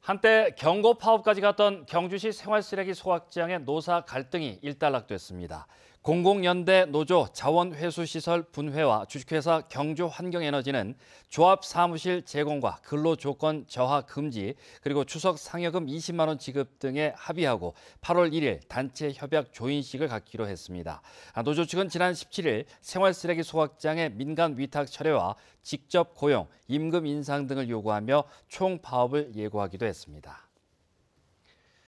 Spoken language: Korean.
한때 경고 파업까지 갔던 경주시 생활쓰레기 소각장의 노사 갈등이 일단락됐습니다. 공공연대 노조 자원회수시설 분회와 주식회사 경주환경에너지는 조합 사무실 제공과 근로조건 저하 금지 그리고 추석 상여금 20만 원 지급 등에 합의하고 8월 1일 단체 협약 조인식을 갖기로 했습니다. 아, 노조 측은 지난 17일 생활 쓰레기 소각장의 민간 위탁 철회와 직접 고용, 임금 인상 등을 요구하며 총파업을 예고하기도 했습니다.